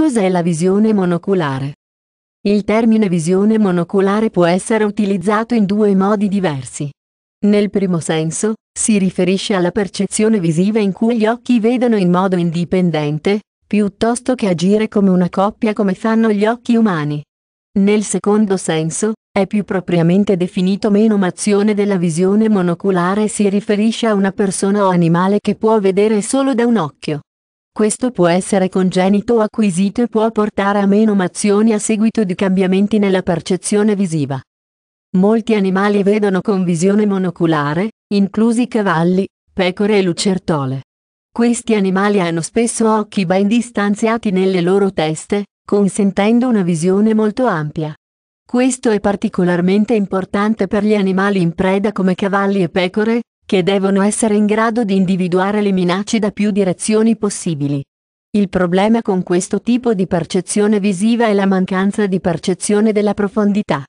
Cos'è la visione monoculare? Il termine visione monoculare può essere utilizzato in due modi diversi. Nel primo senso, si riferisce alla percezione visiva in cui gli occhi vedono in modo indipendente, piuttosto che agire come una coppia come fanno gli occhi umani. Nel secondo senso, è più propriamente definito menomazione della visione monoculare e si riferisce a una persona o animale che può vedere solo da un occhio. Questo può essere congenito o acquisito e può portare a meno mazioni a seguito di cambiamenti nella percezione visiva. Molti animali vedono con visione monoculare, inclusi cavalli, pecore e lucertole. Questi animali hanno spesso occhi ben distanziati nelle loro teste, consentendo una visione molto ampia. Questo è particolarmente importante per gli animali in preda come cavalli e pecore, che devono essere in grado di individuare le minacce da più direzioni possibili. Il problema con questo tipo di percezione visiva è la mancanza di percezione della profondità.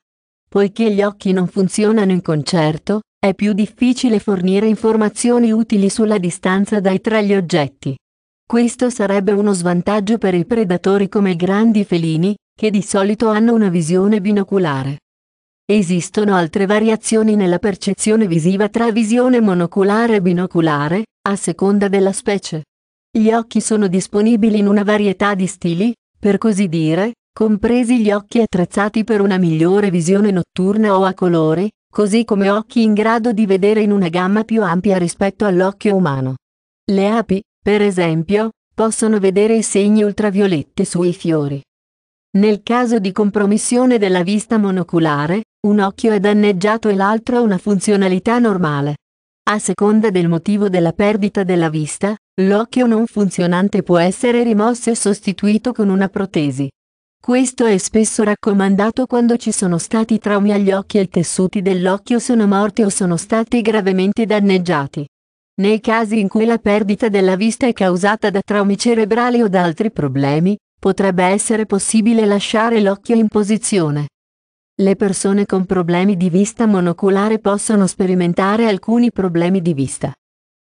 Poiché gli occhi non funzionano in concerto, è più difficile fornire informazioni utili sulla distanza dai tra gli oggetti. Questo sarebbe uno svantaggio per i predatori come i grandi felini, che di solito hanno una visione binoculare. Esistono altre variazioni nella percezione visiva tra visione monoculare e binoculare, a seconda della specie. Gli occhi sono disponibili in una varietà di stili, per così dire, compresi gli occhi attrezzati per una migliore visione notturna o a colori, così come occhi in grado di vedere in una gamma più ampia rispetto all'occhio umano. Le api, per esempio, possono vedere i segni ultravioletti sui fiori. Nel caso di compromissione della vista monoculare, un occhio è danneggiato e l'altro ha una funzionalità normale. A seconda del motivo della perdita della vista, l'occhio non funzionante può essere rimosso e sostituito con una protesi. Questo è spesso raccomandato quando ci sono stati traumi agli occhi e i tessuti dell'occhio sono morti o sono stati gravemente danneggiati. Nei casi in cui la perdita della vista è causata da traumi cerebrali o da altri problemi, potrebbe essere possibile lasciare l'occhio in posizione. Le persone con problemi di vista monoculare possono sperimentare alcuni problemi di vista.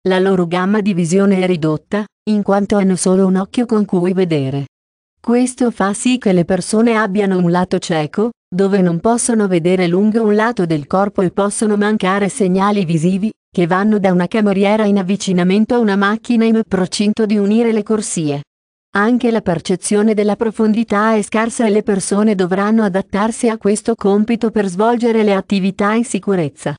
La loro gamma di visione è ridotta, in quanto hanno solo un occhio con cui vedere. Questo fa sì che le persone abbiano un lato cieco, dove non possono vedere lungo un lato del corpo e possono mancare segnali visivi, che vanno da una cameriera in avvicinamento a una macchina in procinto di unire le corsie. Anche la percezione della profondità è scarsa e le persone dovranno adattarsi a questo compito per svolgere le attività in sicurezza.